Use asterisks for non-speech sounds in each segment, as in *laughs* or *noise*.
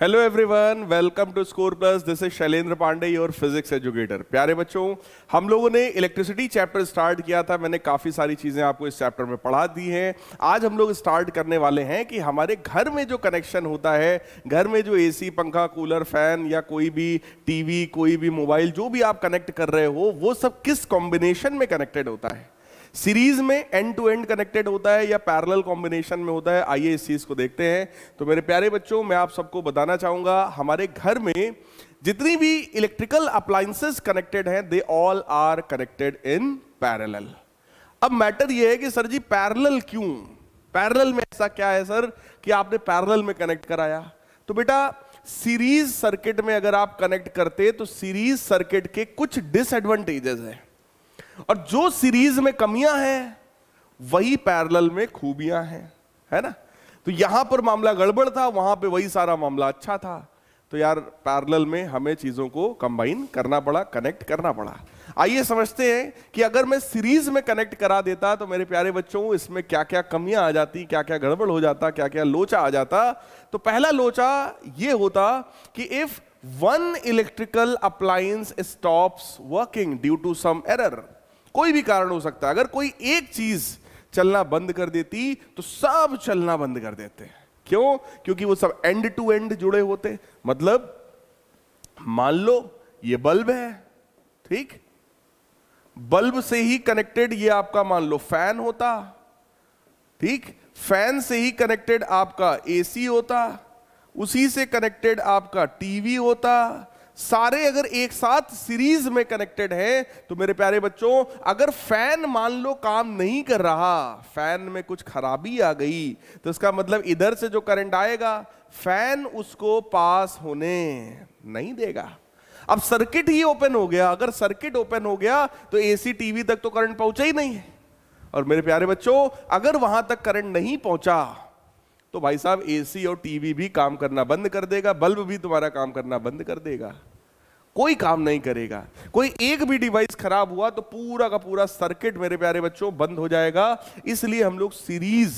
Hello everyone welcome to Score Plus this is Shailendra Pandey your physics educator प्यारे बच्चों हम लोगों ने इलेक्ट्रिसिटी चैप्टर स्टार्ट किया था मैंने काफ़ी सारी चीज़ें आपको इस चैप्टर में पढ़ा दी हैं आज हम लोग स्टार्ट करने वाले हैं कि हमारे घर में जो कनेक्शन होता है घर में जो एसी पंखा कूलर फैन या कोई भी टीवी कोई भी मोबाइल जो भी आप कनेक्ट कर रहे हो वो सब किस कॉम्बिनेशन में कनेक्टेड होता है सीरीज में एंड टू एंड कनेक्टेड होता है या पैरेलल कॉम्बिनेशन में होता है आइए इस चीज को देखते हैं तो मेरे प्यारे बच्चों मैं आप सबको बताना चाहूंगा हमारे घर में जितनी भी इलेक्ट्रिकल अप्लायंसेस कनेक्टेड हैं they all are connected in parallel अब मैटर यह है कि सर जी पैरेलल क्यों पैरेलल में ऐसा क्या है सर कि आपने पैरेलल में कनेक्ट कराया तो बेटा सीरीज सर्किट में अगर आप कनेक्ट करते तो सीरीज सर्किट के कुछ डिसएडवांटेजेस हैं और जो सीरीज में कमियां हैं वही पैरेलल में खूबियां हैं है ना तो यहां पर मामला गड़बड़ था वहां पे वही सारा मामला अच्छा था तो यार पैरेलल में हमें चीजों को कंबाइन करना पड़ा कनेक्ट करना पड़ा आइए समझते हैं कि अगर मैं सीरीज में कनेक्ट करा देता तो मेरे प्यारे बच्चों इसमें क्या क्या कमियां आ जाती क्या क्या गड़बड़ हो जाता क्या क्या लोचा आ जाता तो पहला लोचा ये होता कि if one electrical appliance stops working due to some error कोई भी कारण हो सकता है अगर कोई एक चीज चलना बंद कर देती तो सब चलना बंद कर देते हैं क्यों क्योंकि वो सब एंड टू एंड जुड़े होते मतलब मान लो ये बल्ब है ठीक बल्ब से ही कनेक्टेड ये आपका मान लो फैन होता ठीक फैन से ही कनेक्टेड आपका एसी होता उसी से कनेक्टेड आपका टीवी होता सारे अगर एक साथ सीरीज में कनेक्टेड हैं तो मेरे प्यारे बच्चों अगर फैन मान लो काम नहीं कर रहा फैन में कुछ खराबी आ गई तो इसका मतलब इधर से जो करंट आएगा फैन उसको पास होने नहीं देगा अब सर्किट ही ओपन हो गया अगर सर्किट ओपन हो गया तो एसी टीवी तक तो करंट पहुंचा ही नहीं है और मेरे प्यारे बच्चों अगर वहां तक करंट नहीं पहुंचा तो भाई साहब एसी और टीवी भी काम करना बंद कर देगा बल्ब भी तुम्हारा काम करना बंद कर देगा कोई काम नहीं करेगा कोई एक भी डिवाइस खराब हुआ तो पूरा का पूरा सर्किट मेरे प्यारे बच्चों बंद हो जाएगा इसलिए हम लोग सीरीज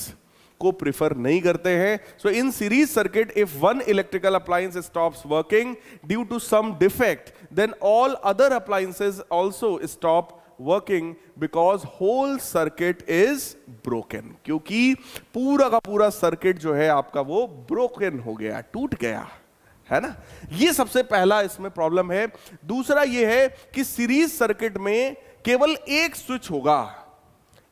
को प्रिफर नहीं करते हैं so in series circuit if one electrical appliance stops working due to some defect then all other appliances also stop working because whole circuit is broken क्योंकि पूरा का पूरा सर्किट जो है आपका वो ब्रोकन हो गया टूट गया है ना ये सबसे पहला इसमें प्रॉब्लम है दूसरा ये है कि सीरीज सर्किट में केवल एक स्विच होगा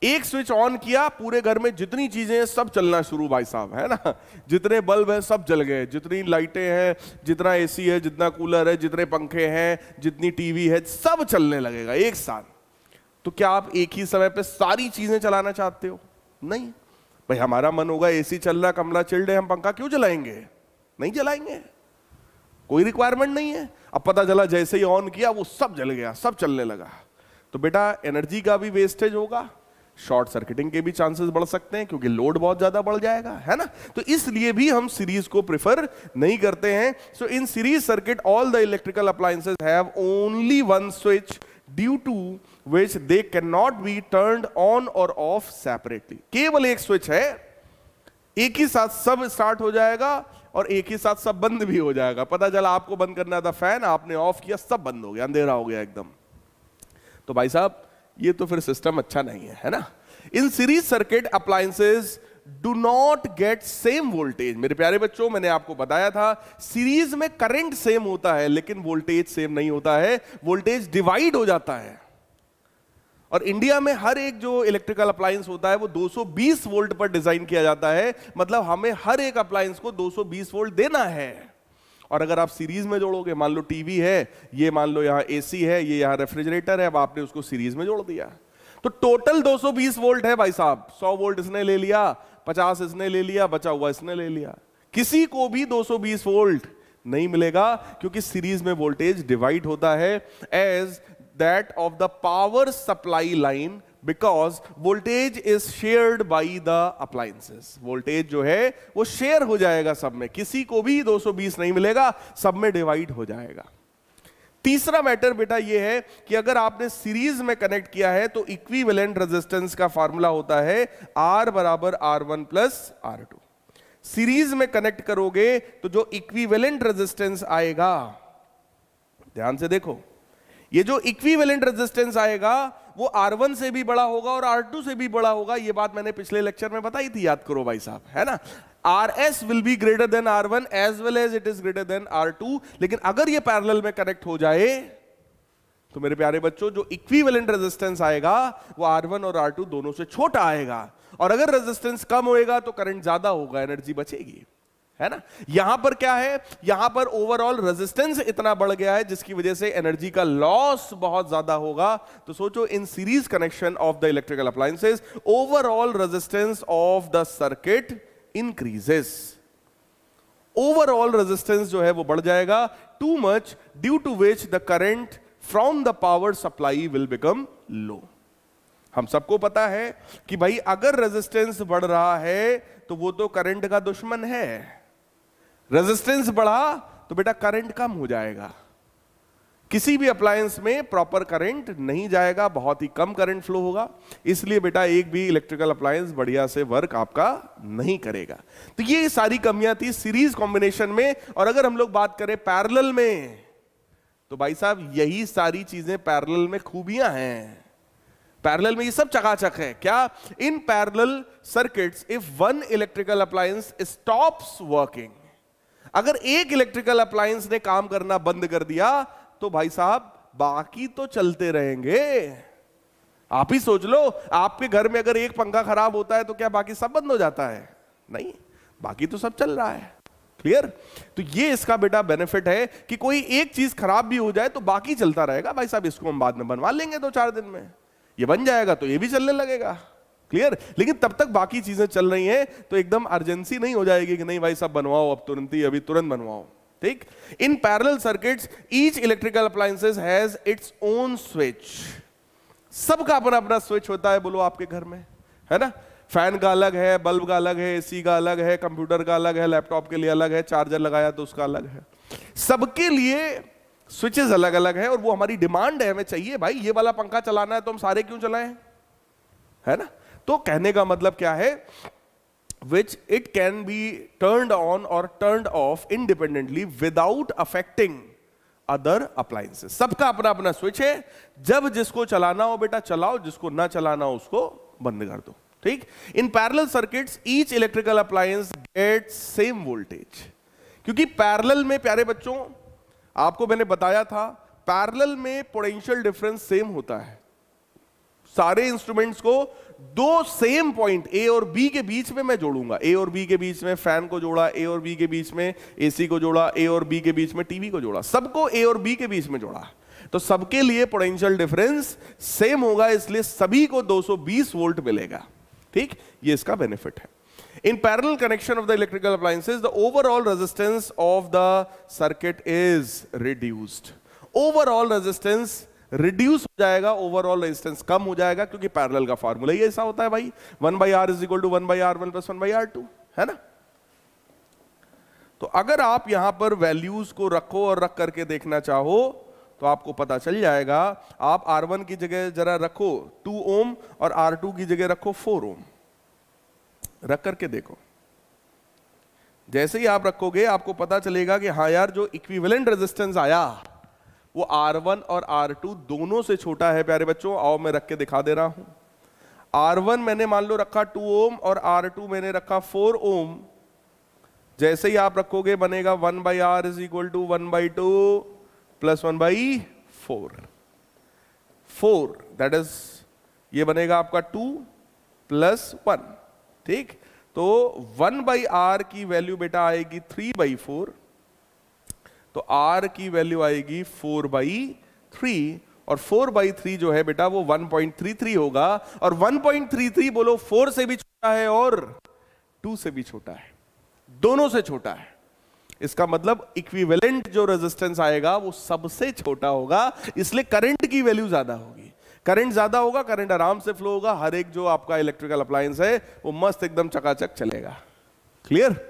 एक स्विच ऑन किया पूरे घर में जितनी चीजें हैं सब चलना शुरू भाई साहब है ना जितने बल्ब हैं सब जल गए जितनी लाइटें हैं जितना एसी है जितना कूलर है जितने पंखे हैं जितनी टीवी है सब चलने लगेगा एक साथ तो क्या आप एक ही समय पे सारी चीजें चलाना चाहते हो नहीं भाई हमारा मन होगा एसी चल रहा कमला चिल्ड है हम पंखा क्यों जलाएंगे नहीं जलाएंगे कोई रिक्वायरमेंट नहीं है अब पता चला जैसे ही ऑन किया वो सब जल गया सब चलने लगा तो बेटा एनर्जी का भी वेस्टेज होगा शॉर्ट सर्किटिंग के भी चांसेस बढ़ सकते हैं क्योंकि लोड बहुत ज्यादा बढ़ जाएगा है ना तो इसलिए भी हम सीरीज को प्रेफर नहीं करते हैं so in series circuit all the electrical appliances have only one switch due to which they can not be turn on और ऑफ सेपरेटली केवल एक स्विच है एक ही साथ सब स्टार्ट हो जाएगा और एक ही साथ सब बंद भी हो जाएगा पता चला आपको बंद करना था फैन आपने ऑफ किया सब बंद हो गया अंधेरा हो गया एकदम तो भाई साहब ये तो फिर सिस्टम अच्छा नहीं है है ना in series circuit appliances do not get same voltage मेरे प्यारे बच्चों मैंने आपको बताया था सीरीज में करंट सेम होता है लेकिन वोल्टेज सेम नहीं होता है वोल्टेज डिवाइड हो जाता है और इंडिया में हर एक जो इलेक्ट्रिकल अप्लायंस होता है वो 220 वोल्ट पर डिजाइन किया जाता है मतलब हमें हर एक अप्लायंस को 220 वोल्ट देना है और अगर आप सीरीज में जोड़ोगे मान लो टीवी है ये मान लो यहाँ एसी है ये यहाँ रेफ्रिजरेटर है अब आपने उसको सीरीज में जोड़ दिया तो टोटल 220 वोल्ट है भाई साहब 100 वोल्ट इसने ले लिया 50 इसने ले लिया बचा हुआ इसने ले लिया किसी को भी 220 वोल्ट नहीं मिलेगा क्योंकि सीरीज में वोल्टेज डिवाइड होता है as that of the power supply line because voltage is share by the appliances voltage जो है वो शेयर हो जाएगा सब में किसी को भी 220 नहीं मिलेगा सब में डिवाइड हो जाएगा तीसरा मैटर बेटा ये है कि अगर आपने सीरीज में कनेक्ट किया है तो इक्विवेलेंट रेजिस्टेंस का फॉर्मूला होता है R बराबर R one plus R two series में कनेक्ट करोगे तो जो इक्विवेलेंट रेजिस्टेंस आएगा ध्यान से देखो ये जो इक्विवेलेंट रेजिस्टेंस आएगा वो R1 से भी बड़ा होगा और R2 से भी बड़ा होगा ये बात मैंने पिछले लेक्चर में बताई थी याद करो भाई साहब है ना be greater than R one as well as it is greater than R two लेकिन अगर ये पैरेलल में कनेक्ट हो जाए तो मेरे प्यारे बच्चों जो इक्विवेलेंट रेजिस्टेंस आएगा वो आर वन और आर टू दोनों से छोटा आएगा और अगर रेजिस्टेंस कम होएगा तो करंट ज्यादा होगा एनर्जी बचेगी है ना यहां पर क्या है यहां पर ओवरऑल रेजिस्टेंस इतना बढ़ गया है जिसकी वजह से एनर्जी का लॉस बहुत ज्यादा होगा तो सोचो in series connection of the electrical appliances overall resistance of the circuit increases overall resistance जो है वो बढ़ जाएगा too much due to which the current from the power supply will become low हम सबको पता है कि भाई अगर रेजिस्टेंस बढ़ रहा है तो वो तो करंट का दुश्मन है रेजिस्टेंस बढ़ा तो बेटा करंट कम हो जाएगा किसी भी अप्लायंस में प्रॉपर करंट नहीं जाएगा बहुत ही कम करंट फ्लो होगा इसलिए बेटा एक भी इलेक्ट्रिकल अप्लायंस बढ़िया से वर्क आपका नहीं करेगा तो ये सारी कमियां थी सीरीज कॉम्बिनेशन में और अगर हम लोग बात करें पैरेलल में तो भाई साहब यही सारी चीजें पैरेलल में खूबियां हैं पैरेलल में ये सब चकाचक है क्या in parallel circuits if one electrical appliance stops working अगर एक इलेक्ट्रिकल अप्लायंस ने काम करना बंद कर दिया तो भाई साहब बाकी तो चलते रहेंगे आप ही सोच लो आपके घर में अगर एक पंखा खराब होता है तो क्या बाकी सब बंद हो जाता है नहीं बाकी तो सब चल रहा है क्लियर तो ये इसका बेटा बेनिफिट है कि कोई एक चीज खराब भी हो जाए तो बाकी चलता रहेगा भाई साहब इसको हम बाद में बनवा लेंगे दो चार दिन में ये बन जाएगा तो ये भी चलने लगेगा क्लियर लेकिन तब तक बाकी चीजें चल रही हैं तो एकदम अर्जेंसी नहीं हो जाएगी कि नहीं भाई सब बनवाओ अब तुरंत ही अभी तुरंत बनवाओ ठीक in parallel circuits each electrical appliances has its own switch सबका अपना अपना स्विच होता है बोलो आपके घर में है ना फैन का अलग है बल्ब का अलग है एसी का अलग है कंप्यूटर का अलग है लैपटॉप के लिए अलग है चार्जर लगाया तो उसका अलग है सबके लिए स्विचेस अलग अलग है और वो हमारी डिमांड है हमें चाहिए भाई ये वाला पंखा चलाना है तो हम सारे क्यों चलाएं है ना तो कहने का मतलब क्या है which it can be turn on और turn off independently without affecting other appliances सबका अपना अपना स्विच है जब जिसको चलाना हो बेटा चलाओ जिसको ना चलाना हो उसको बंद कर दो ठीक in parallel circuit each electrical appliance get same voltage क्योंकि पैरल में प्यारे बच्चों आपको मैंने बताया था पैरल में पोटेंशियल डिफरेंस सेम होता है सारे इंस्ट्रूमेंट्स को दो सेम पॉइंट ए और बी के बीच में मैं जोड़ूंगा ए और बी के बीच में फैन को जोड़ा ए और बी के बीच में एसी को जोड़ा ए और बी के बीच में टीवी को जोड़ा सबको ए और बी के बीच में जोड़ा तो सबके लिए पोटेंशियल डिफरेंस सेम होगा इसलिए सभी को 220 वोल्ट मिलेगा ठीक ये इसका बेनिफिट है in parallel connection of the electrical appliances the overall resistance of the circuit is reduced overall resistance reduce हो जाएगा ओवरऑल रेजिस्टेंस कम हो जाएगा क्योंकि पैरेलल का फॉर्मूला ही ऐसा होता है भाई one by R is equal to one by R one plus one by R two है ना तो अगर आप यहां पर वैल्यूज को रखो और रख करके देखना चाहो तो आपको पता चल जाएगा आप R1 की जगह जरा रखो 2 ओम और R2 की जगह रखो 4 ओम रख करके देखो जैसे ही आप रखोगे आपको पता चलेगा कि हाँ यार जो इक्विवेलेंट रेजिस्टेंस आया वो R1 और R2 दोनों से छोटा है प्यारे बच्चों आओ मैं रख के दिखा दे रहा हूं R1 मैंने मान लो रखा 2 ओम और R2 मैंने रखा 4 ओम जैसे ही आप रखोगे बनेगा 1 by R is equal to one by two plus one by four four that is ये बनेगा आपका टू प्लस वन ठीक तो वन बाई आर की वैल्यू बेटा आएगी थ्री बाई फोर तो आर की वैल्यू आएगी फोर बाई थ्री और फोर बाई थ्री जो है बेटा वो वन पॉइंट थ्री थ्री होगा और वन पॉइंट थ्री थ्री बोलो फोर से भी छोटा है और टू से भी छोटा है दोनों से छोटा है इसका मतलब इक्विवेलेंट जो रेजिस्टेंस आएगा वो सबसे छोटा होगा इसलिए करंट की वैल्यू ज्यादा होगी करंट ज्यादा होगा करंट आराम से फ्लो होगा हर एक जो आपका इलेक्ट्रिकल अप्लायंस है वो मस्त एकदम चकाचक चलेगा क्लियर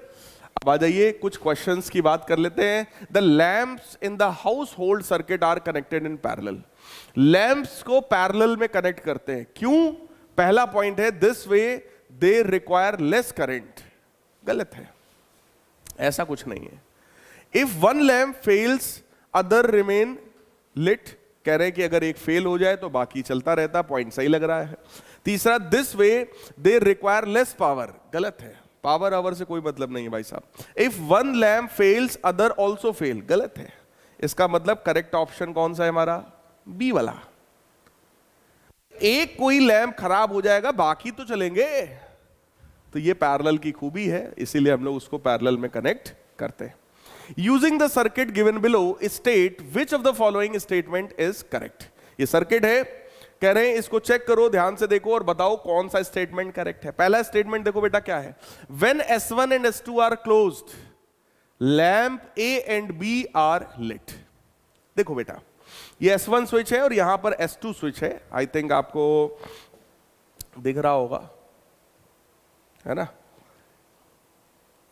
अब आ जाइए कुछ क्वेश्चंस की बात कर लेते हैं the lamp in the household circuit are connected in parallel lamps को पैरेलल में कनेक्ट करते हैं क्यों पहला पॉइंट है this way they require less current गलत है ऐसा कुछ नहीं है if one lamp fails other remain lit कह रहे हैं कि अगर एक फेल हो जाए तो बाकी चलता रहता पॉइंट सही लग रहा है तीसरा this way they require less power गलत है पावर आवर से कोई मतलब नहीं है भाई साहब if one lamp fails other also fail गलत है इसका मतलब करेक्ट ऑप्शन कौन सा है हमारा बी वाला एक कोई लैम्प खराब हो जाएगा बाकी तो चलेंगे तो ये पैरल की खूबी है इसीलिए हम लोग उसको पैरल में कनेक्ट करते हैं using the circuit given below state which of the following statement is correct ये सर्किट है कह रहे हैं इसको चेक करो ध्यान से देखो और बताओ कौन सा स्टेटमेंट करेक्ट है पहला स्टेटमेंट देखो बेटा क्या है when S one and S two are close lamp A and B are lit देखो बेटा ये एस वन स्विच है और यहां पर एस टू स्विच है आई थिंक आपको दिख रहा होगा है ना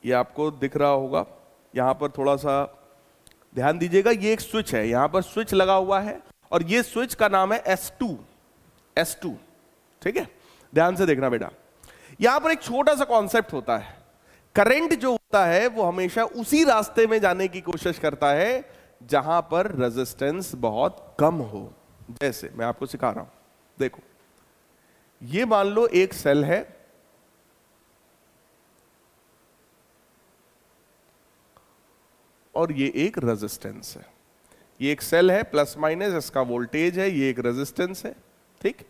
ये आपको दिख रहा होगा यहां पर थोड़ा सा ध्यान दीजिएगा ये एक स्विच है यहां पर स्विच लगा हुआ है और ये स्विच का नाम है S2 एस टू ठीक है ध्यान से देखना बेटा यहां पर एक छोटा सा कॉन्सेप्ट होता है करंट जो होता है वो हमेशा उसी रास्ते में जाने की कोशिश करता है जहां पर रेजिस्टेंस बहुत कम हो जैसे मैं आपको सिखा रहा हूं देखो ये मान लो एक सेल है और ये एक रेजिस्टेंस है ये एक सेल है प्लस माइनस इसका वोल्टेज है ये एक रेजिस्टेंस है ठीक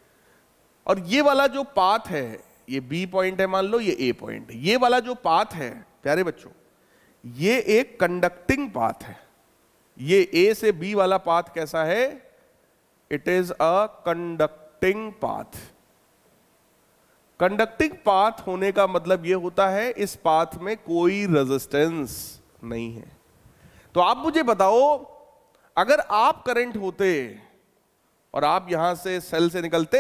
और ये वाला जो पाथ है ये बी पॉइंट है मान लो ये ए पॉइंट ये वाला जो पाथ है प्यारे बच्चों ये एक कंडक्टिंग पाथ है ये ए से बी वाला पाथ कैसा है it is a conducting path conducting path होने का मतलब यह होता है इस पाथ में कोई रेजिस्टेंस नहीं है तो आप मुझे बताओ अगर आप करंट होते और आप यहां से सेल से निकलते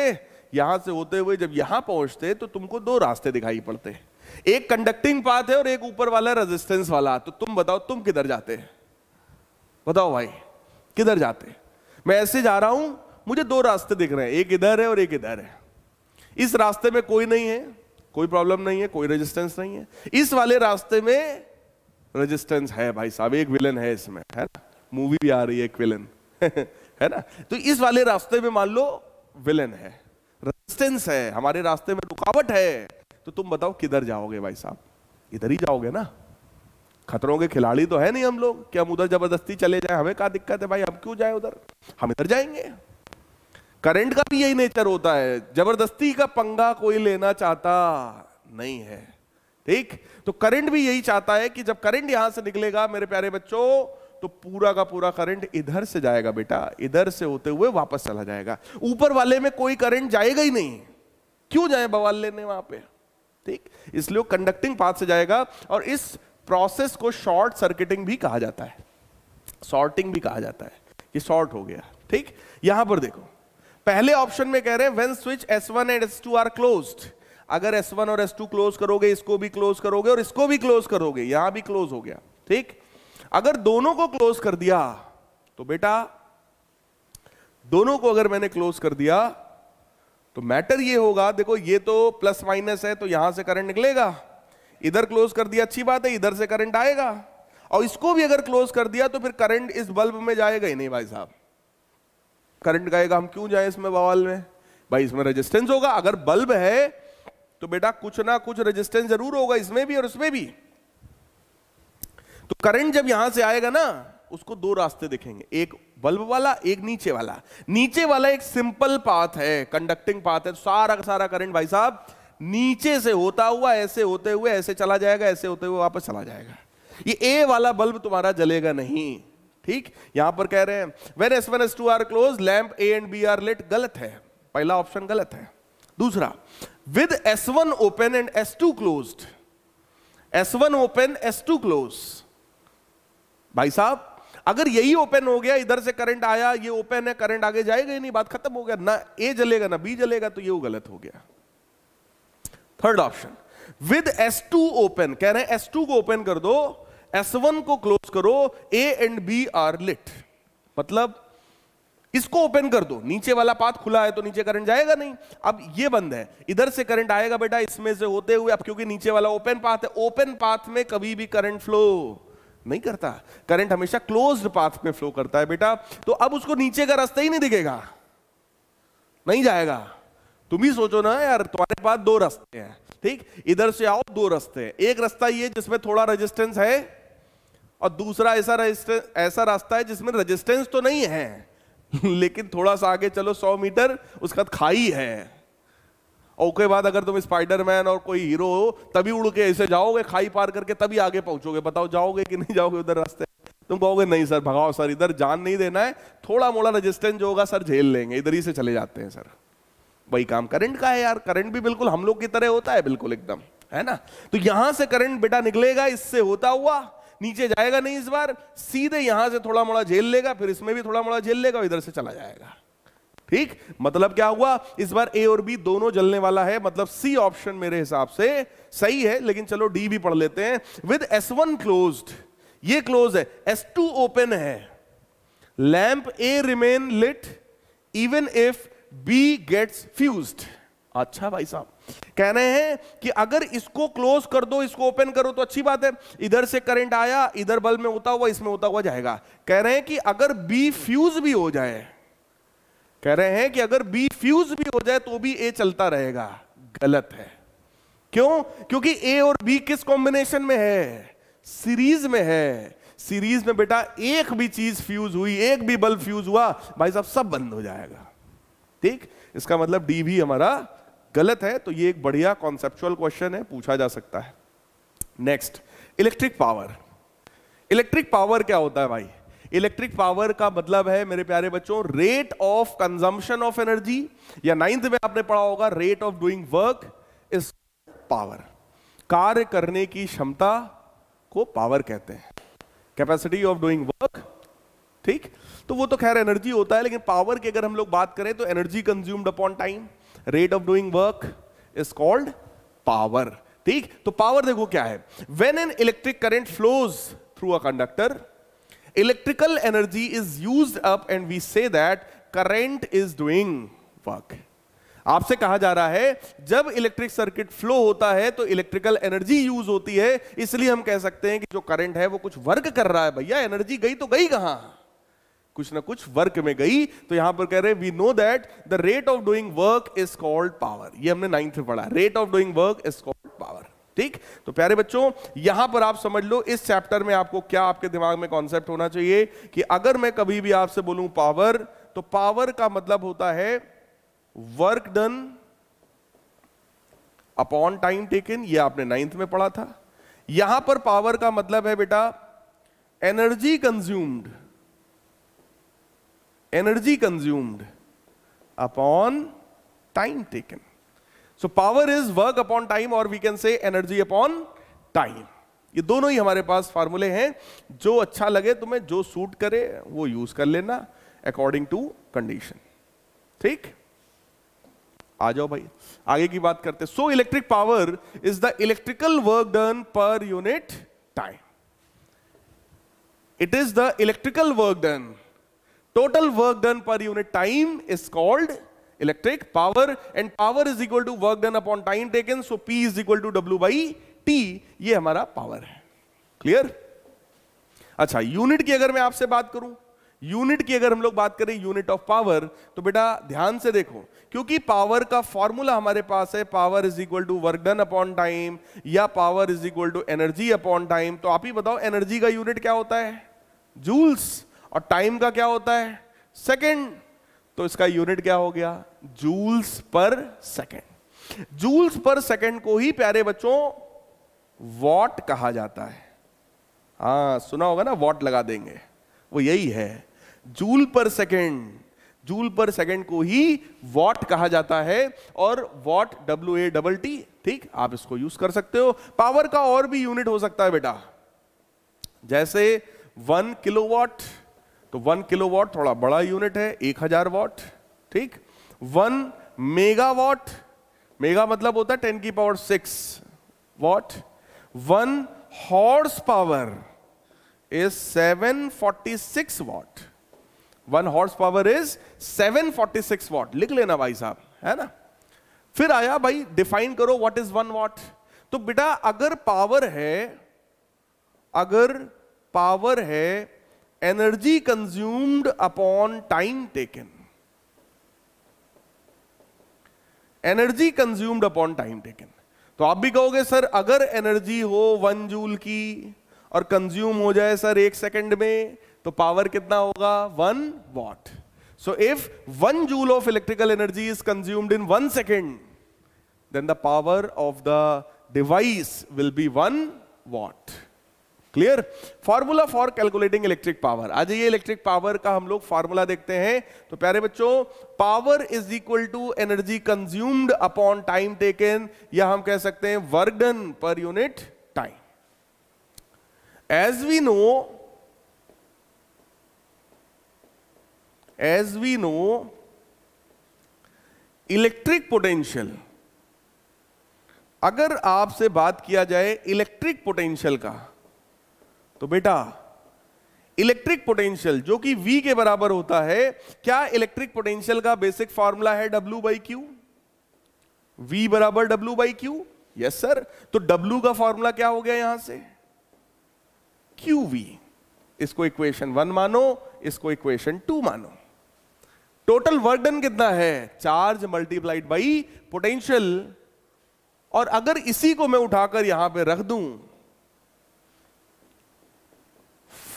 यहां से होते हुए जब यहां पहुंचते तो तुमको दो रास्ते दिखाई पड़ते एक कंडक्टिंग पाथ है और एक ऊपर वाला रेजिस्टेंस वाला तो तुम बताओ तुम किधर जाते बताओ भाई किधर जाते मैं ऐसे जा रहा हूं मुझे दो रास्ते दिख रहे हैं एक इधर है और एक इधर है इस रास्ते में कोई नहीं है कोई प्रॉब्लम नहीं है कोई रेजिस्टेंस नहीं है इस वाले रास्ते में रेजिस्टेंस है भाई साहब एक विलन है इसमें है ना मूवी भी आ रही है एक विलन *laughs* है ना तो इस वाले रास्ते में मान लो विलन है रेजिस्टेंस है हमारे रास्ते में रुकावट है तो तुम बताओ किधर जाओगे भाई साहब इधर ही जाओगे ना खतरों के खिलाड़ी तो है नहीं हम लोग कि हम उधर जबरदस्ती चले जाए हमें क्या दिक्कत है भाई हम क्यों जाए उधर हम इधर जाएंगे करंट का भी यही नेचर होता है जबरदस्ती का पंगा कोई लेना चाहता नहीं है ठीक तो करंट भी यही चाहता है कि जब करंट यहां से निकलेगा मेरे प्यारे बच्चों तो पूरा का पूरा करंट इधर से जाएगा बेटा इधर से होते हुए वापस चला जाएगा ऊपर वाले में कोई करंट जाएगा ही नहीं क्यों जाए बवाल लेने वहां पे ठीक इसलिए कंडक्टिंग पाथ से जाएगा और इस प्रोसेस को शॉर्ट सर्किटिंग भी कहा जाता है शॉर्टिंग भी कहा जाता है कि शॉर्ट हो गया ठीक यहां पर देखो पहले ऑप्शन में कह रहे हैं when switch one and two are close अगर वन और टू क्लोज करोगे इसको भी क्लोज करोगे और इसको भी क्लोज करोगे यहां भी क्लोज हो गया ठीक अगर दोनों को क्लोज कर दिया तो बेटा दोनों को अगर मैंने क्लोज कर दिया तो मैटर ये होगा देखो ये तो प्लस माइनस है तो यहां से करंट निकलेगा इधर क्लोज कर दिया अच्छी बात है इधर से करंट आएगा और इसको भी अगर क्लोज कर दिया तो फिर करंट इस बल्ब में जाएगा ही नहीं भाई साहब करंट गएगा हम क्यों जाए इसमें बवाल में भाई इसमें रेजिस्टेंस होगा अगर बल्ब है तो बेटा कुछ ना कुछ रेजिस्टेंस जरूर होगा इसमें भी और उसमें भी तो करंट जब यहां से आएगा ना उसको दो रास्ते दिखेंगे एक बल्ब वाला एक नीचे वाला नीचे वाला एक सिंपल पाथ है कंडक्टिंग पाथ है सारा का सारा करंट भाई साहब नीचे से होता हुआ ऐसे होते हुए ऐसे चला जाएगा ऐसे होते हुए वापस चला जाएगा ये ए वाला बल्ब तुम्हारा जलेगा नहीं ठीक यहां पर कह रहे हैं when S one S two are close lamp A and B are lit गलत है पहला ऑप्शन गलत है दूसरा with S one open and S two close S one open S two close भाई साहब अगर यही ओपन हो गया इधर से करंट आया ये ओपन है करंट आगे जाएगा ही नहीं बात खत्म हो गया ना ए जलेगा ना बी जलेगा तो ये गलत हो गया third option with S two open कह रहे हैं टू को ओपन कर दो वन को क्लोज करो A and B are lit मतलब इसको ओपन कर दो नीचे वाला पाथ खुला है तो नीचे करंट जाएगा नहीं अब ये बंद है इधर से करंट आएगा बेटा इसमें से होते हुए अब क्योंकि नीचे वाला ओपन पाथ है ओपन पाथ में कभी भी करंट फ्लो नहीं करता करंट हमेशा क्लोज्ड पाथ में फ्लो करता है बेटा तो अब उसको नीचे का रास्ता ही नहीं दिखेगा नहीं जाएगा तुम ही सोचो ना यार तुम्हारे पास दो रास्ते हैं ठीक इधर से आओ दो रास्ते हैं एक रास्ता ये जिसमें थोड़ा रेजिस्टेंस है और दूसरा ऐसा ऐसा रास्ता है जिसमें रेजिस्टेंस तो नहीं है *laughs* लेकिन थोड़ा सा आगे चलो सौ मीटर उसका खाई है और उसके बाद अगर तुम स्पाइडरमैन और कोई हीरो हो तभी उड़ के ऐसे जाओगे खाई पार करके तभी आगे पहुंचोगे बताओ जाओगे कि नहीं जाओगे उधर रास्ते तुम कहोगे नहीं सर भगाओ सर इधर जान नहीं देना है थोड़ा मोड़ा रजिस्टेंस जो होगा सर झेल लेंगे इधर ही से चले जाते हैं सर वही काम करंट का है यार करंट भी बिल्कुल हम लोग की तरह होता है बिल्कुल एकदम है ना तो यहां से करंट बेटा निकलेगा इससे होता हुआ नीचे जाएगा नहीं इस बार सीधे यहां से थोड़ा मोड़ा झेल लेगा फिर इसमें भी थोड़ा मोड़ा झेल लेगा इधर से चला जाएगा ठीक मतलब क्या हुआ इस बार ए और बी दोनों जलने वाला है मतलब सी ऑप्शन मेरे हिसाब से सही है लेकिन चलो डी भी पढ़ लेते हैं विद एस वन क्लोज ये क्लोज है एस टू ओपन है lamp A remain lit even if B gets fused अच्छा भाई साहब कह रहे हैं कि अगर इसको क्लोज कर दो इसको ओपन करो तो अच्छी बात है इधर से करंट आया इधर बल्ब में होता हुआ इसमें होता हुआ जाएगा कह रहे हैं कि अगर बी फ्यूज भी हो जाए कह रहे हैं कि अगर बी फ्यूज भी हो जाए तो भी ए चलता रहेगा गलत है क्यों क्योंकि ए और बी किस कॉम्बिनेशन में है सीरीज में है सीरीज में बेटा एक भी चीज फ्यूज हुई एक भी बल्ब फ्यूज हुआ भाई साहब सब बंद हो जाएगा ठीक इसका मतलब डी भी हमारा गलत है तो ये एक बढ़िया कॉन्सेप्चुअल क्वेश्चन है पूछा जा सकता है next electric power electric power क्या होता है भाई इलेक्ट्रिक पावर का मतलब है मेरे प्यारे बच्चों rate of consumption of energy या नाइन्थ में आपने पढ़ा होगा rate of doing work is power कार्य करने की क्षमता को पावर कहते हैं कैपेसिटी ऑफ डूइंग वर्क ठीक तो वो तो खैर एनर्जी होता है लेकिन पावर की अगर हम लोग बात करें तो energy consumed upon time rate of doing work is called power ठीक तो पावर देखो क्या है when an electric current flows through a conductor electrical energy is use up and we say that current is doing work आपसे कहा जा रहा है जब इलेक्ट्रिक सर्किट फ्लो होता है तो इलेक्ट्रिकल एनर्जी यूज होती है इसलिए हम कह सकते हैं कि जो करंट है वो कुछ वर्क कर रहा है भैया एनर्जी गई तो गई कहां कुछ ना कुछ वर्क में गई तो यहां पर कह रहे we know that the rate of doing work is called power ये हमने नाइन्थ में पढ़ा rate of doing work is called power ठीक तो प्यारे बच्चों यहां पर आप समझ लो इस चैप्टर में आपको क्या आपके दिमाग में कॉन्सेप्ट होना चाहिए कि अगर मैं कभी भी आपसे बोलूं पावर तो पावर का मतलब होता है work done upon time taken ये आपने नाइन्थ में पढ़ा था यहां पर पावर का मतलब है बेटा energy consumed energy consumed upon time taken so power is work upon time और we can say energy upon time ये दोनों ही हमारे पास फार्मूले हैं जो अच्छा लगे तुम्हें जो सूट करे वो यूज कर लेना अकॉर्डिंग टू कंडीशन ठीक आ जाओ भाई आगे की बात करते so electric power is the electrical work done per unit time it is the electrical work done total work done per unit time is called electric power and power is equal to work done upon time taken so p is equal to w by t ये हमारा power है clear अच्छा unit की अगर मैं आपसे बात करूं यूनिट की अगर हम लोग बात करें यूनिट ऑफ पावर तो बेटा ध्यान से देखो क्योंकि पावर का फॉर्मूला हमारे पास है power is equal to work done upon time या power is equal to energy upon time तो आप ही बताओ एनर्जी का यूनिट क्या होता है जूल्स और टाइम का क्या होता है सेकेंड तो इसका यूनिट क्या हो गया joules per second joules per second को ही प्यारे बच्चों वॉट कहा जाता है हाँ सुना होगा ना वॉट लगा देंगे वो यही है जूल पर सेकेंड जूल पर सेकेंड को ही वॉट कहा जाता है और watt W A double T ठीक आप इसको यूज कर सकते हो पावर का और भी यूनिट हो सकता है बेटा जैसे वन किलो वॉट तो वन किलो वॉट थोड़ा बड़ा यूनिट है एक हजार वॉट ठीक वन मेगा वॉट मेगा मतलब होता है टेन की power six watt one horsepower is seven forty six watt one horsepower is seven forty six watt लिख लेना भाई साहब है ना फिर आया भाई डिफाइन करो व्हाट इज वन वॉट तो बेटा अगर पावर है अगर पावर है energy consumed upon time taken energy consumed upon time taken तो आप भी कहोगे सर अगर एनर्जी हो वन जूल की और कंज्यूम हो जाए सर एक सेकंड में तो पावर कितना होगा one watt so if one joule of electrical energy is consumed in one second then the power of the device will be one watt clear formula for calculating electric power आज ये electric power का हम लोग formula देखते हैं तो प्यारे बच्चों power is equal to energy consumed upon time taken या हम कह सकते हैं work done per unit time as we know as we know electric potential अगर आपसे बात किया जाए इलेक्ट्रिक पोटेंशियल का तो बेटा इलेक्ट्रिक पोटेंशियल जो कि V के बराबर होता है क्या इलेक्ट्रिक पोटेंशियल का बेसिक फॉर्मूला है W बाई क्यू वी बराबर W by Q yes sir तो W का फॉर्मूला क्या हो गया यहां से क्यू वी इसको इक्वेशन वन मानो इसको इक्वेशन टू मानो टोटल वर्क डन कितना है चार्ज मल्टीप्लाइड बाई पोटेंशियल और अगर इसी को मैं उठाकर यहां पे रख दूं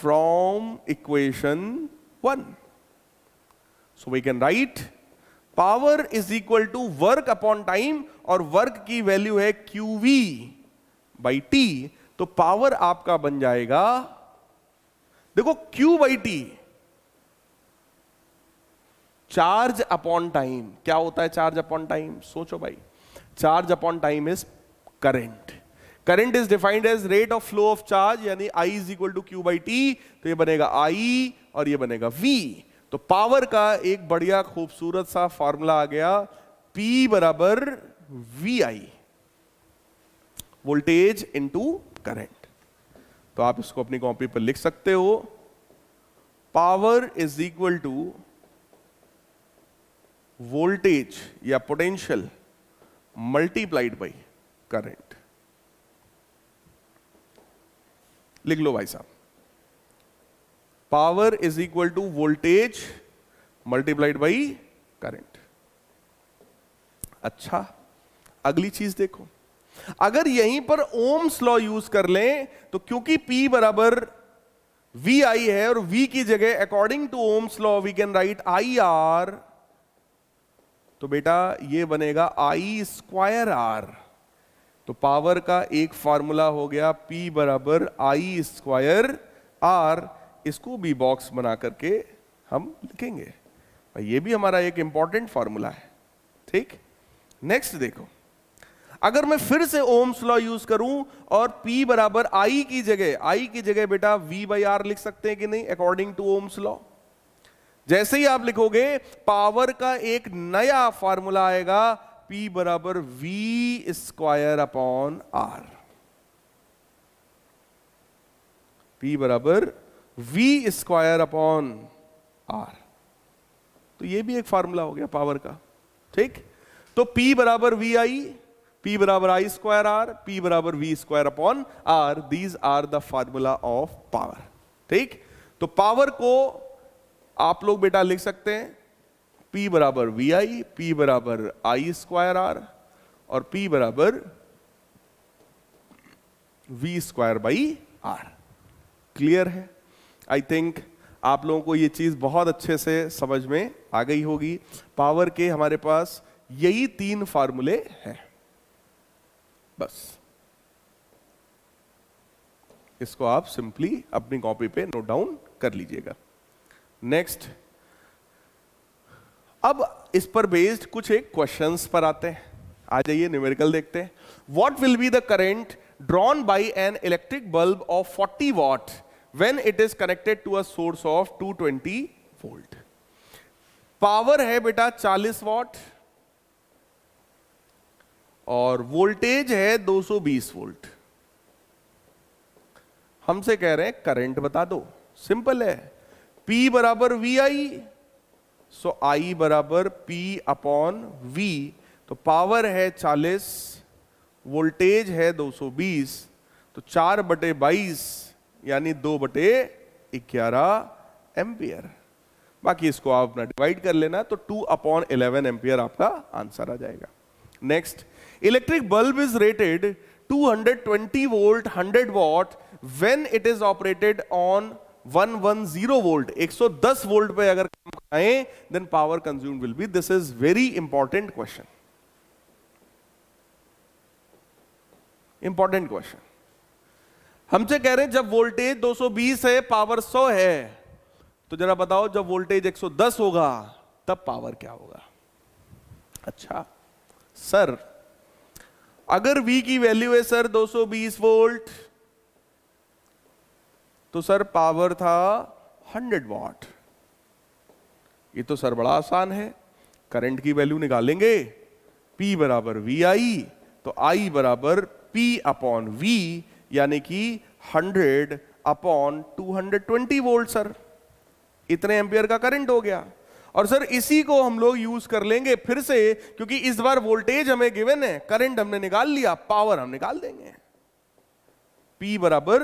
from equation 1. So we can write power is equal to work upon time or work ki value hai qv by t तो power aapka ban jayega. Dekho q by t Charge upon time. Kya hota hai charge upon time? Socho bhai. Charge upon time is current. Current is defined as rate of flow of charge यानी I is equal to Q by T तो ये बनेगा आई और ये बनेगा we तो power का एक बढ़िया खूबसूरत सा फॉर्मूला आ गया पी बराबर V I voltage into current तो आप इसको अपनी कॉपी पर लिख सकते हो power is equal to voltage या पोटेंशियल मल्टीप्लाइड बाई करेंट लिख लो भाई साहब power is equal to voltage multiplied by current अच्छा अगली चीज देखो अगर यहीं पर ओम्स लॉ यूज कर लें तो क्योंकि P बराबर वी आई है और V की जगह according to Ohm's law we can write I R तो बेटा ये बनेगा आई स्क्वायर आर तो पावर का एक फार्मूला हो गया P बराबर आई स्क्वायर आर इसको भी बॉक्स बना करके हम लिखेंगे ये भी हमारा एक इंपॉर्टेंट फार्मूला है ठीक नेक्स्ट देखो अगर मैं फिर से ओम्स लॉ यूज करूं और P बराबर आई की जगह आई की जगह बेटा V बाई आर लिख सकते हैं कि नहीं अकॉर्डिंग टू ओम्स लॉ जैसे ही आप लिखोगे पावर का एक नया फार्मूला आएगा पी बराबर V square upon R P बराबर वी स्क्वायर अपॉन आर तो ये भी एक फार्मूला हो गया पावर का ठीक तो P बराबर वी आई पी बराबर आई स्क्वायर आर पी बराबर V square upon R these are the formula of power ठीक तो पावर को आप लोग बेटा लिख सकते हैं P बराबर वी आई पी बराबर आई स्क्वायर आर और P बराबर V square by R clear है आई थिंक आप लोगों को ये चीज़ बहुत अच्छे से समझ में आ गई होगी पावर के हमारे पास यही तीन फार्मूले हैं बस इसको आप सिंपली अपनी कॉपी पे नोट डाउन कर लीजिएगा नेक्स्ट अब इस पर बेस्ड कुछ एक क्वेश्चंस पर आते हैं आ जाइए न्यूमेरिकल देखते हैं what will be the current drawn by an electric bulb of 40 watt when it is connected to a source of 220 volt power है बेटा 40 वॉट और वोल्टेज है 220 वोल्ट हमसे कह रहे हैं करंट बता दो सिंपल है P बराबर वी आई सो आई बराबर पी अपॉन वी तो पावर है 40 वोल्टेज है 220 तो चार बटे बाईस यानी दो बटे ग्यारह एम्पियर बाकी इसको आप अपना डिवाइड कर लेना तो टू अपॉन इलेवन एम्पियर आपका आंसर आ जाएगा next electric bulb is rated 220 volt 100 watt when it is operated on 110 volt 110 volt पे अगर काम कराएं then power consume will be this is very important question important question हमसे कह रहे हैं जब वोल्टेज 220 है पावर 100 है तो जरा बताओ जब वोल्टेज 110 होगा तब पावर क्या होगा अच्छा सर अगर V की वैल्यू है सर 220 वोल्ट तो सर पावर था 100 वॉट ये तो सर बड़ा आसान है करंट की वैल्यू निकालेंगे P बराबर वी आई तो I बराबर P अपॉन वी यानी कि 100 अपॉन 220 वोल्ट सर इतने एम्पियर का करंट हो गया और सर इसी को हम लोग यूज कर लेंगे फिर से क्योंकि इस बार वोल्टेज हमें गिवन है करंट हमने निकाल लिया पावर हम निकाल देंगे P बराबर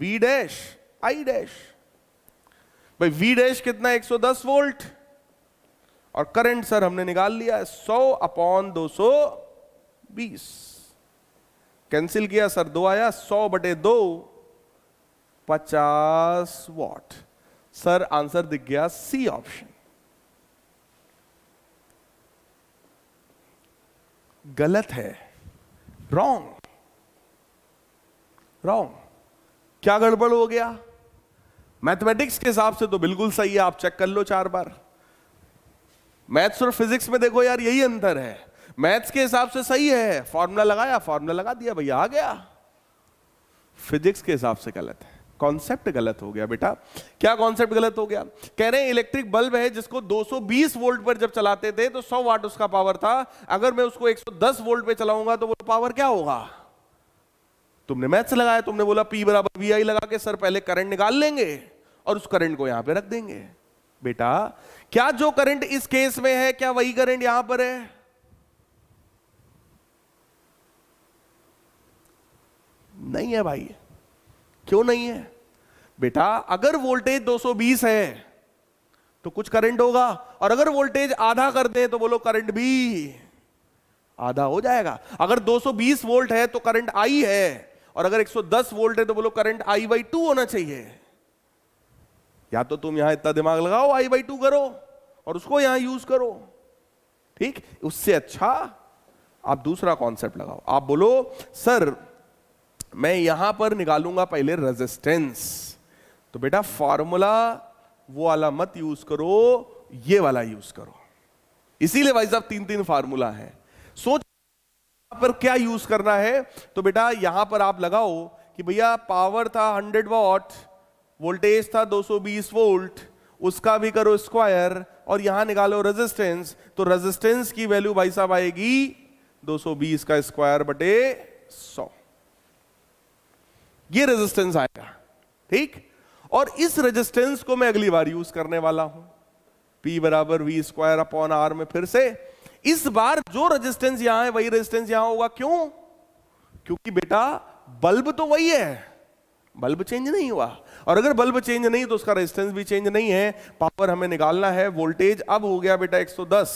वी डैश आई डैश भाई वी डैश कितना 110 वोल्ट और करंट सर हमने निकाल लिया है 100 अपॉन 220 कैंसिल किया सर दो आया 100 बटे दो पचास वॉट सर आंसर दिख गया सी ऑप्शन गलत है रॉन्ग रॉन्ग क्या गड़बड़ हो गया मैथमेटिक्स के हिसाब से तो बिल्कुल सही है आप चेक कर लो चार बार मैथ्स और फिजिक्स में देखो यार यही अंतर है मैथ्स के हिसाब से सही है फॉर्मूला लगाया फॉर्मूला लगा दिया भैया आ गया फिजिक्स के हिसाब से गलत है कॉन्सेप्ट गलत हो गया बेटा क्या कॉन्सेप्ट गलत हो गया कह रहे हैं इलेक्ट्रिक बल्ब है जिसको 220 वोल्ट पर जब चलाते थे तो 100 वाट उसका पावर था अगर मैं उसको 110 वोल्ट पे चलाऊंगा तो वो पावर क्या होगा तुमने मैथ्स लगाया तुमने बोला पी बराबर वी आई लगा के सर पहले करंट निकाल लेंगे और उस करंट को यहां पे रख देंगे बेटा क्या जो करंट इस केस में है क्या वही करंट यहां पर है नहीं है भाई क्यों नहीं है बेटा अगर वोल्टेज 220 है तो कुछ करंट होगा और अगर वोल्टेज आधा कर दे तो बोलो करंट भी आधा हो जाएगा अगर 220 वोल्ट है तो करंट आई है और अगर 110 वोल्ट है तो बोलो करंट आई बाई टू होना चाहिए या तो तुम यहां इतना दिमाग लगाओ आई बाई टू करो और उसको यहां यूज करो ठीक उससे अच्छा आप दूसरा कॉन्सेप्ट लगाओ आप बोलो सर मैं यहां पर निकालूंगा पहले रेजिस्टेंस तो बेटा फॉर्मूला वो वाला मत यूज करो ये वाला यूज करो इसीलिए भाई साहब तीन तीन फार्मूला है सोच पर क्या यूज करना है तो बेटा यहां पर आप लगाओ कि भैया पावर था 100 वॉट वोल्टेज था 220 वोल्ट उसका भी करो स्क्वायर और यहां निकालो रेजिस्टेंस तो रेजिस्टेंस की वैल्यू भाई साहब आएगी 220 का स्क्वायर बटे 100 ये रेजिस्टेंस आएगा ठीक और इस रेजिस्टेंस को मैं अगली बार यूज करने वाला हूं पी बराबर वी स्क्वायर अपॉन आर में फिर से इस बार जो रेजिस्टेंस यहां है वही रेजिस्टेंस यहां होगा क्यों क्योंकि बेटा बल्ब तो वही है बल्ब चेंज नहीं हुआ और अगर बल्ब चेंज नहीं तो उसका रेजिस्टेंस भी चेंज नहीं है पावर हमें निकालना है वोल्टेज अब हो गया बेटा 110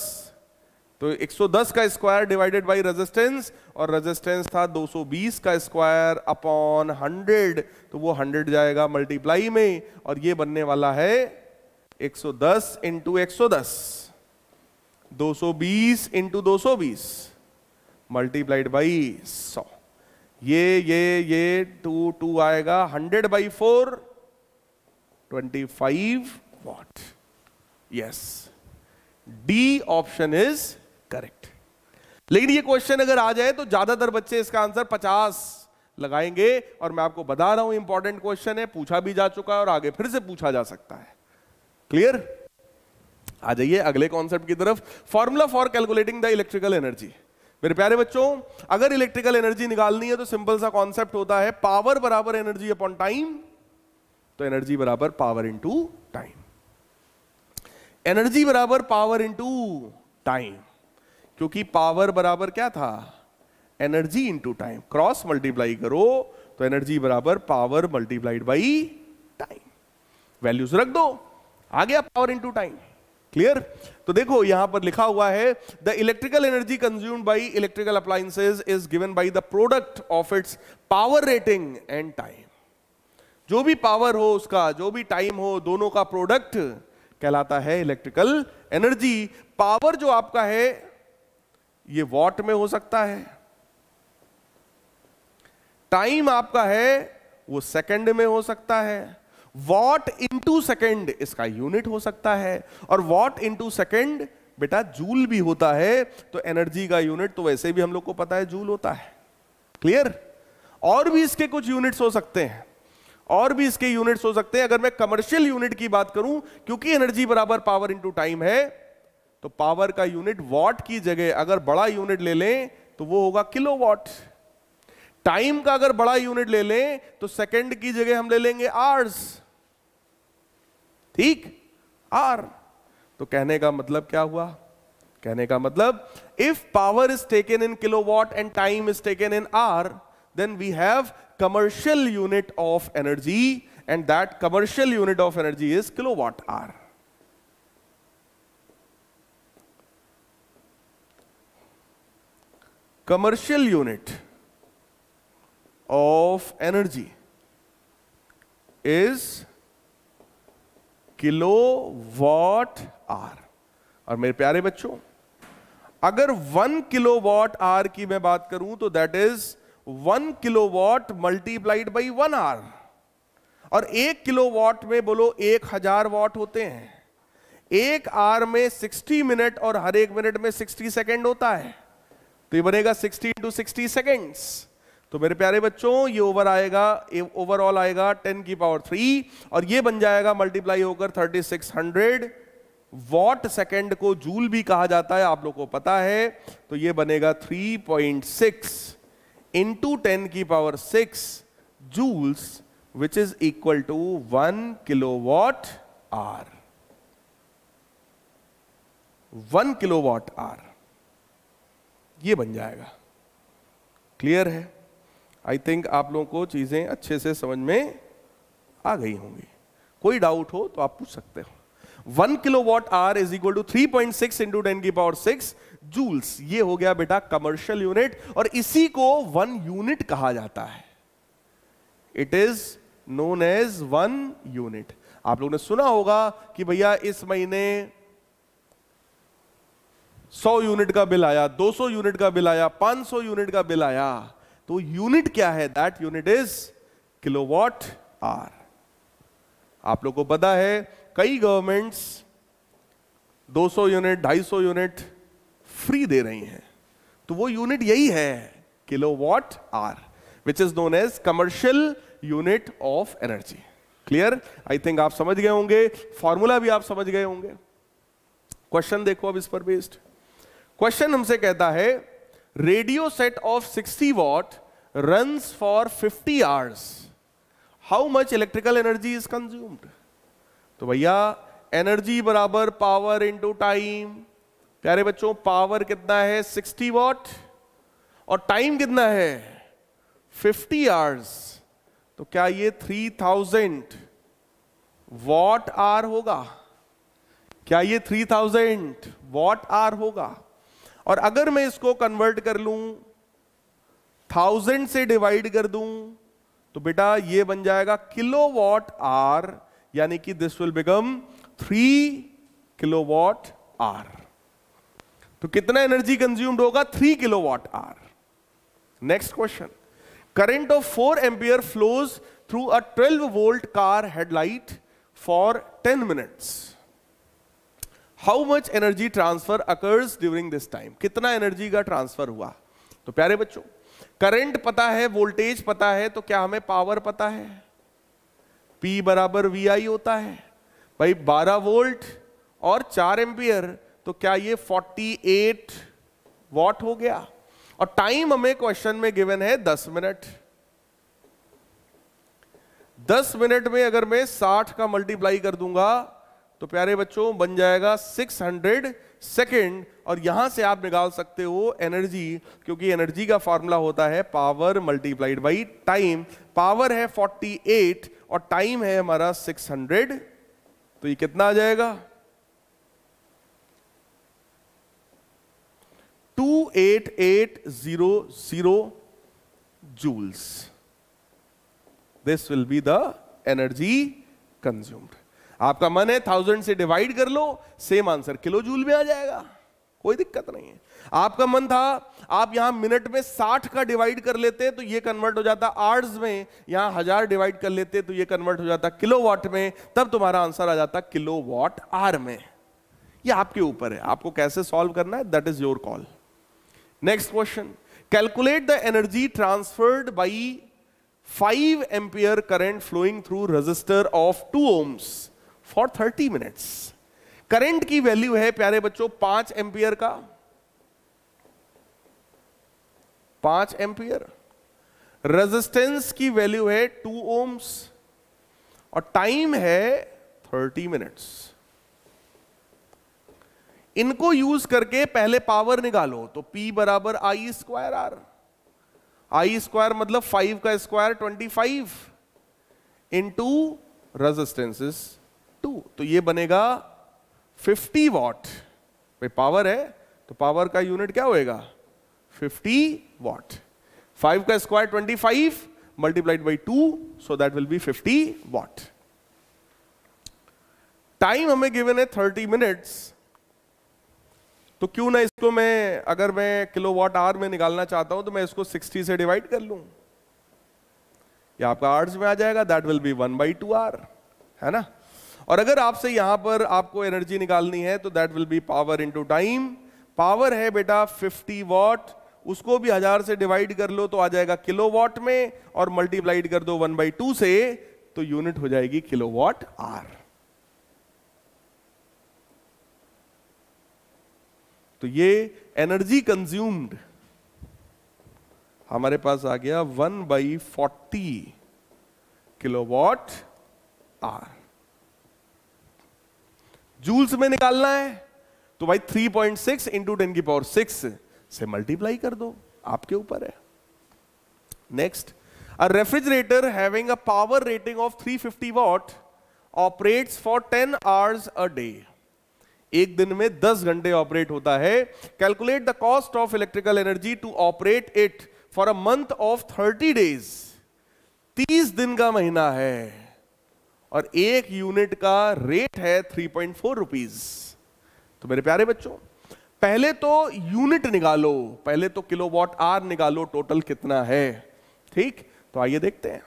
तो 110 का स्क्वायर डिवाइडेड बाय रेजिस्टेंस और रेजिस्टेंस था 220 का स्क्वायर अपॉन 100 तो वो 100 जाएगा मल्टीप्लाई में और ये बनने वाला है 110 इंटू दस 220 सौ बीस इंटू दो मल्टीप्लाइड बाई सौ ये ये ये टू टू आएगा 100 by four twenty five watt yes D option is correct लेकिन ये क्वेश्चन अगर आ जाए तो ज्यादातर बच्चे इसका आंसर 50 लगाएंगे और मैं आपको बता रहा हूं इंपॉर्टेंट क्वेश्चन है पूछा भी जा चुका है और आगे फिर से पूछा जा सकता है क्लियर आ जाइए अगले कॉन्सेप्ट की तरफ formula for calculating the electrical energy मेरे प्यारे बच्चों अगर इलेक्ट्रिकल एनर्जी निकालनी है तो सिंपल सा कॉन्सेप्ट होता है पावर बराबर एनर्जी अपॉन टाइम तो एनर्जी बराबर पावर इंटू टाइम एनर्जी बराबर पावर इंटू टाइम क्योंकि पावर बराबर क्या था energy into time cross multiply करो तो एनर्जी बराबर power multiplied by time values रख दो आ गया पावर इंटू टाइम क्लियर तो देखो यहां पर लिखा हुआ है the electrical energy consumed by electrical appliances is given by the product of its power rating and time जो भी पावर हो उसका जो भी टाइम हो दोनों का प्रोडक्ट कहलाता है इलेक्ट्रिकल एनर्जी पावर जो आपका है ये वॉट में हो सकता है टाइम आपका है वो सेकंड में हो सकता है वॉट इंटू सेकेंड इसका यूनिट हो सकता है और वॉट इंटू सेकेंड बेटा जूल भी होता है तो एनर्जी का यूनिट तो वैसे भी हम लोग को पता है जूल होता है क्लियर और भी इसके कुछ यूनिट्स हो सकते हैं और भी इसके यूनिट्स हो सकते हैं अगर मैं कमर्शियल यूनिट की बात करूं क्योंकि एनर्जी बराबर पावर इंटू टाइम है तो पावर का यूनिट वॉट की जगह अगर बड़ा यूनिट ले लें तो वो होगा किलो वॉट टाइम का अगर बड़ा यूनिट ले लें तो सेकंड की जगह हम ले लेंगे आर्स ठीक आर तो कहने का मतलब क्या हुआ कहने का मतलब if power is taken in kilowatt and time is taken in hour then we have commercial unit of energy and that commercial unit of energy is kilo watt hour commercial unit of energy is kilo watt hour और मेरे प्यारे बच्चों अगर one kilo watt are की मैं बात करूं तो that is one kilo kilowatt multiplied by one hour और एक किलो वॉट में बोलो एक हजार वॉट होते हैं एक आर में सिक्सटी मिनट और हर एक मिनट में सिक्सटी सेकेंड होता है तो ये बनेगा सिक्सटी टू सिक्सटी सेकेंड्स तो मेरे प्यारे बच्चों ये ओवर आएगा ओवरऑल आएगा टेन की पावर थ्री और ये बन जाएगा मल्टीप्लाई होकर thirty six hundred watt second को जूल भी कहा जाता है आप लोग को पता है तो ये बनेगा three point six into ten की power six joules which is equal to one kilo watt hour one kilo watt hour ये बन जाएगा क्लियर है आई थिंक आप लोगों को चीज़ें अच्छे से समझ में आ गई होंगी कोई डाउट हो तो आप पूछ सकते हो one kilo watt hour is equal to three point six into ten की पावर सिक्स जूल्स ये हो गया बेटा कमर्शियल यूनिट और इसी को वन यूनिट कहा जाता है it is known as one unit आप लोगों ने सुना होगा कि भैया इस महीने 100 यूनिट का बिल आया 200 यूनिट का बिल आया 500 यूनिट का बिल आया तो यूनिट क्या है that unit is kilowatt hour आप लोग को पता है कई गवर्नमेंट्स 200 यूनिट 250 यूनिट फ्री दे रही हैं तो वो यूनिट यही है kilowatt hour which is known as commercial unit of energy clear I think आप समझ गए होंगे फॉर्मूला भी आप समझ गए होंगे क्वेश्चन देखो अब इस पर बेस्ड क्वेश्चन हमसे कहता है radio set of 60 watt runs for 50 hours how much electrical energy is consumed तो भैया एनर्जी बराबर पावर इनटू टाइम प्यारे बच्चों पावर कितना है 60 वॉट और टाइम कितना है 50 आवर्स तो क्या ये 3000 वॉट आर होगा क्या ये 3000 वॉट आर होगा और अगर मैं इसको कन्वर्ट कर लूं थाउजेंड से डिवाइड कर दूं तो बेटा ये बन जाएगा किलो वॉट आर यानी कि this will become three kilo what hour तो कितना एनर्जी कंज्यूम्ड होगा three kilo what hour next question current of four ampere flows through a twelve volt car headlight for ten minutes how much energy transfer occurs during this time कितना energy का transfer हुआ तो प्यारे बच्चों current पता है voltage पता है तो क्या हमें पावर पता है P बराबर वी आई होता है भाई 12 वोल्ट और 4 एम्पियर तो क्या ये 48 वॉट हो गया और टाइम हमें क्वेश्चन में गिवन है 10 मिनट 10 मिनट में अगर मैं 60 का मल्टीप्लाई कर दूंगा तो प्यारे बच्चों बन जाएगा 600 सेकेंड और यहां से आप निकाल सकते हो एनर्जी क्योंकि एनर्जी का फॉर्मूला होता है power multiplied by time power है 48 और टाइम है हमारा 600 तो ये कितना आ जाएगा 28800 joules this will be the energy consumed आपका मन है थाउजेंड से डिवाइड कर लो सेम आंसर किलो जूल में आ जाएगा कोई दिक्कत नहीं है आपका मन था आप यहां मिनट में साठ का डिवाइड कर लेते तो ये कन्वर्ट हो जाता आर्स में यहां हजार डिवाइड कर लेते तो ये कन्वर्ट हो जाता किलो वॉट में तब तुम्हारा आंसर आ जाता किलो वॉट आर में ये आपके ऊपर है आपको कैसे सॉल्व करना है that is your call next question calculate the energy transferred by five ampere current flowing through resistor of two ohms for thirty minutes current की वैल्यू है प्यारे बच्चों पांच एम्पियर का पांच एम्पियर रेजिस्टेंस की वैल्यू है टू ओम्स और टाइम है थर्टी मिनट्स इनको यूज करके पहले पावर निकालो तो P बराबर I square R I square मतलब फाइव का square twenty five into resistances two तो ये बनेगा 50 वॉट भाई पावर है तो पावर का यूनिट क्या होएगा 50 वॉट 5 का square 25 multiplied by two so that will be 50 watt time हमें गिवन है 30 मिनट्स तो क्यों ना इसको मैं अगर मैं किलो वॉट आर में निकालना चाहता हूं तो मैं इसको 60 से डिवाइड कर लूं या आपका आर्ट्स में आ जाएगा that will be one by two hour है ना और अगर आपसे यहां पर आपको एनर्जी निकालनी है तो that will be power into time power है बेटा 50 वॉट उसको भी हजार से डिवाइड कर लो तो आ जाएगा किलो वॉट में और मल्टीप्लाइड कर दो वन बाई टू से तो यूनिट हो जाएगी किलो वॉट आर तो ये एनर्जी कंज्यूम्ड हमारे पास आ गया one by forty kilo what hour joules में निकालना है तो भाई 3.6 पॉइंट सिक्स इंटू टेन की पावर सिक्स से मल्टीप्लाई कर दो आपके ऊपर है next a refrigerator having a power rating of 350 fifty watt operate for ten hours a day एक दिन में 10 घंटे ऑपरेट होता है calculate the cost of electrical energy to operate it for a month of 30 days 30 दिन का महीना है और एक यूनिट का रेट है थ्री पॉइंट फोर रुपीज तो मेरे प्यारे बच्चों पहले तो यूनिट निकालो पहले तो किलो वॉट आर निकालो टोटल कितना है ठीक तो आइए देखते हैं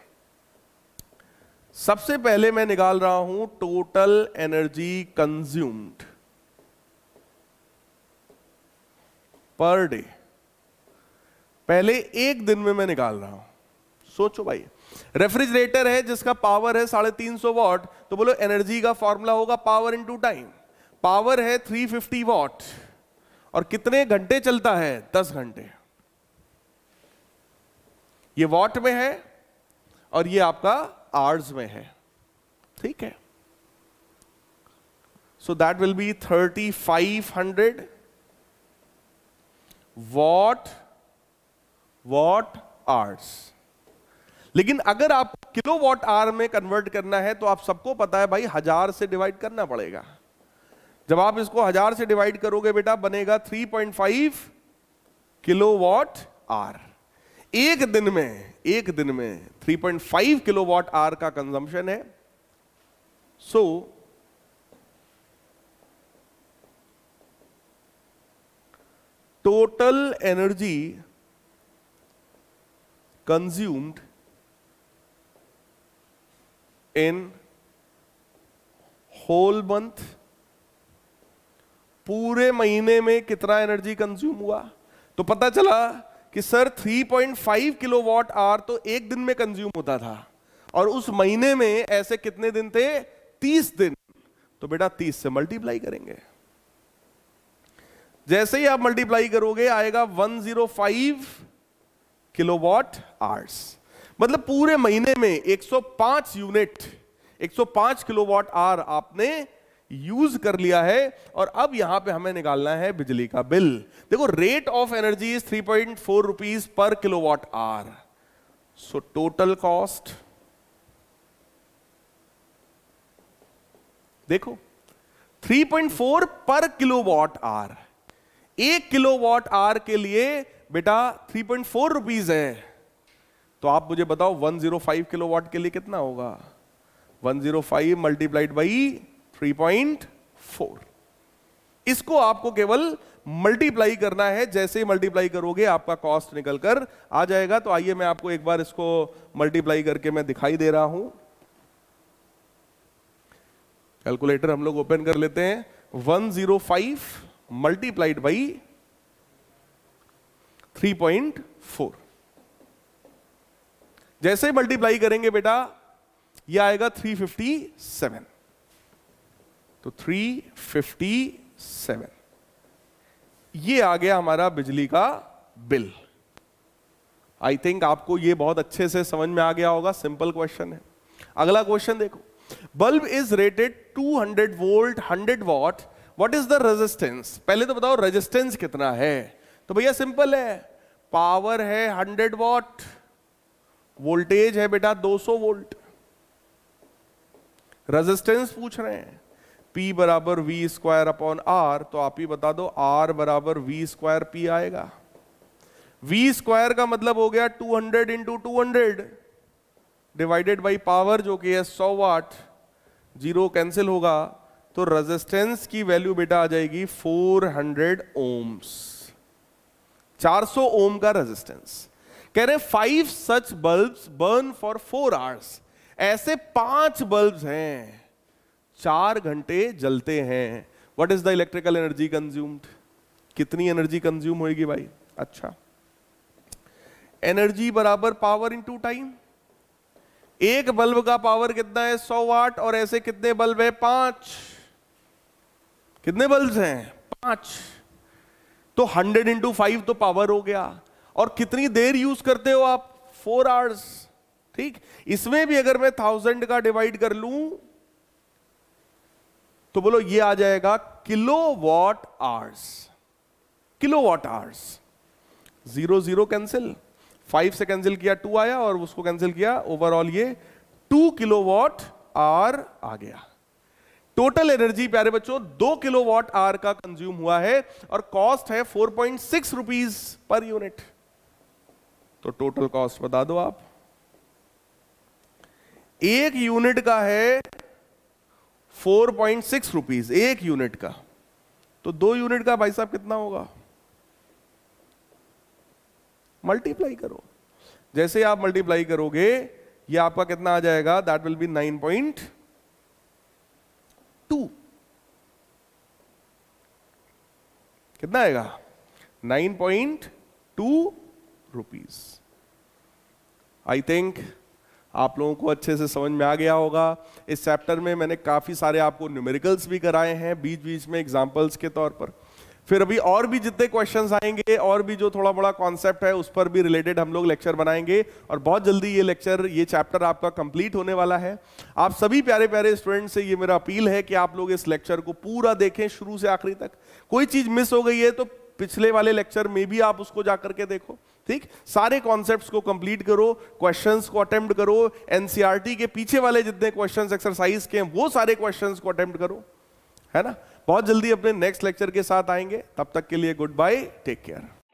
सबसे पहले मैं निकाल रहा हूं total energy consumed per day पहले एक दिन में मैं निकाल रहा हूं सोचो भाई रेफ्रिजरेटर है जिसका पावर है साढ़े तीन सौ वॉट तो बोलो एनर्जी का फॉर्मूला होगा power into time power है थ्री फिफ्टी वॉट और कितने घंटे चलता है दस घंटे ये वॉट में है और ये आपका आर्स में है ठीक है so that will be thirty five hundred watt watt hours लेकिन अगर आप किलो वॉट आर में कन्वर्ट करना है तो आप सबको पता है भाई हजार से डिवाइड करना पड़ेगा जब आप इसको हजार से डिवाइड करोगे बेटा बनेगा 3.5 किलो वॉट आर एक दिन में एक दिन में 3.5 किलो वॉट आर का कंजम्पशन है so so, total energy consumed in whole month पूरे महीने में कितना एनर्जी कंज्यूम हुआ तो पता चला कि सर 3.5 वॉट आर तो एक दिन में कंज्यूम होता था और उस महीने में ऐसे कितने दिन थे 30 दिन तो बेटा 30 से मल्टीप्लाई करेंगे जैसे ही आप मल्टीप्लाई करोगे आएगा 105 किलोवाट आवर्स मतलब पूरे महीने में 105 यूनिट 105 किलोवाट आर आपने यूज कर लिया है और अब यहां पे हमें निकालना है बिजली का बिल देखो rate of energy is three point four rupees per kilowatt hour so total cost देखो 3.4 पर किलोवाट आर एक किलोवाट आर के लिए बेटा 3.4 पॉइंट रुपीज है तो आप मुझे बताओ 105 वॉट के लिए कितना होगा 105 zero five multiplied by three इसको आपको केवल मल्टीप्लाई करना है जैसे ही मल्टीप्लाई करोगे आपका कॉस्ट निकलकर आ जाएगा तो आइए मैं आपको एक बार इसको मल्टीप्लाई करके मैं दिखाई दे रहा हूं कैलकुलेटर हम लोग ओपन कर लेते हैं 105 zero five multiplied by three point four जैसे ही मल्टीप्लाई करेंगे बेटा ये आएगा 357 तो 357 ये आ गया हमारा बिजली का बिल आई थिंक आपको ये बहुत अच्छे से समझ में आ गया होगा सिंपल क्वेश्चन है अगला क्वेश्चन देखो bulb is rated 200 volt 100 watt what is the resistance पहले तो बताओ रेजिस्टेंस कितना है तो भैया सिंपल है पावर है 100 वॉट वोल्टेज है बेटा 200 वोल्ट रेजिस्टेंस पूछ रहे हैं P बराबर वी स्क्वायर अपॉन आर तो आप ही बता दो R बराबर वी स्क्वायर पी आएगा वी स्क्वायर का मतलब हो गया 200 hundred into two divided by power जो कि है 100 वाट जीरो कैंसिल होगा तो रेजिस्टेंस की वैल्यू बेटा आ जाएगी 400 ओम्स 400 ओम का रेजिस्टेंस कह रहे five such bulbs burn for four hours ऐसे पांच बल्ब्स हैं चार घंटे जलते हैं what is the electrical energy consumed कितनी एनर्जी कंज्यूम होगी भाई अच्छा एनर्जी बराबर पावर इन टू टाइम एक बल्ब का पावर कितना है सौ वाट और ऐसे कितने बल्ब है पांच कितने बल्ब हैं पांच तो हंड्रेड इंटू फाइव तो पावर हो गया और कितनी देर यूज करते हो आप फोर आवर्स ठीक इसमें भी अगर मैं थाउजेंड का डिवाइड कर लू तो बोलो ये आ जाएगा kilo watt hours kilo watt hours zero zero cancel five से कैंसिल किया टू आया और उसको कैंसिल किया ओवरऑल ये टू किलो वॉट आर आ गया टोटल एनर्जी प्यारे बच्चों दो किलो वॉट आर का कंज्यूम हुआ है और कॉस्ट है four point six rupees per unit तो टोटल कॉस्ट बता दो आप एक यूनिट का है 4.6 पॉइंट रुपीज एक यूनिट का तो दो यूनिट का भाई साहब कितना होगा मल्टीप्लाई करो जैसे आप मल्टीप्लाई करोगे ये आपका कितना आ जाएगा that will be nine point two कितना आएगा nine point two rupees I think आप लोगों को अच्छे से समझ में आ गया होगा इस चैप्टर में मैंने काफ़ी सारे आपको न्यूमेरिकल्स भी कराए हैं बीच बीच में एग्जाम्पल्स के तौर पर फिर अभी और भी जितने क्वेश्चंस आएंगे और भी जो थोड़ा बड़ा कॉन्सेप्ट है उस पर भी रिलेटेड हम लोग लेक्चर बनाएंगे और बहुत जल्दी ये लेक्चर ये चैप्टर आपका कंप्लीट होने वाला है आप सभी प्यारे प्यारे स्टूडेंट से ये मेरा अपील है कि आप लोग इस लेक्चर को पूरा देखें शुरू से आखिरी तक कोई चीज़ मिस हो गई है तो पिछले वाले लेक्चर में भी आप उसको जाकर के देखो ठीक सारे कॉन्सेप्ट्स को कंप्लीट करो क्वेश्चंस को अटेम्प्ट करो एनसीईआरटी e के पीछे वाले जितने क्वेश्चंस एक्सरसाइज के हैं वो सारे क्वेश्चंस को अटेम्प्ट करो है ना बहुत जल्दी अपने नेक्स्ट लेक्चर के साथ आएंगे तब तक के लिए गुड बाय टेक केयर